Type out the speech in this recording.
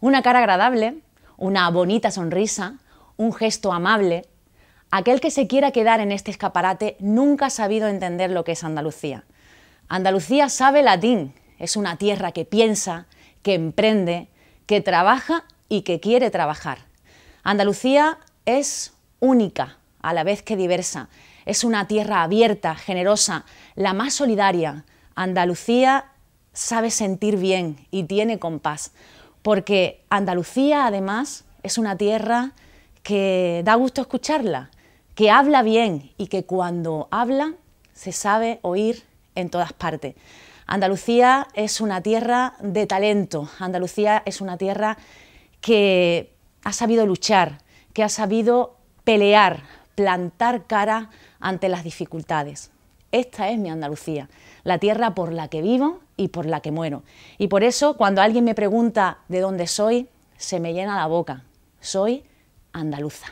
Una cara agradable, una bonita sonrisa, un gesto amable. Aquel que se quiera quedar en este escaparate nunca ha sabido entender lo que es Andalucía. Andalucía sabe latín, es una tierra que piensa, que emprende, que trabaja y que quiere trabajar. Andalucía es única, a la vez que diversa. Es una tierra abierta, generosa, la más solidaria. Andalucía sabe sentir bien y tiene compás porque Andalucía además es una tierra que da gusto escucharla, que habla bien y que cuando habla se sabe oír en todas partes. Andalucía es una tierra de talento, Andalucía es una tierra que ha sabido luchar, que ha sabido pelear, plantar cara ante las dificultades. Esta es mi Andalucía, la tierra por la que vivo y por la que muero. Y por eso, cuando alguien me pregunta de dónde soy, se me llena la boca. Soy andaluza.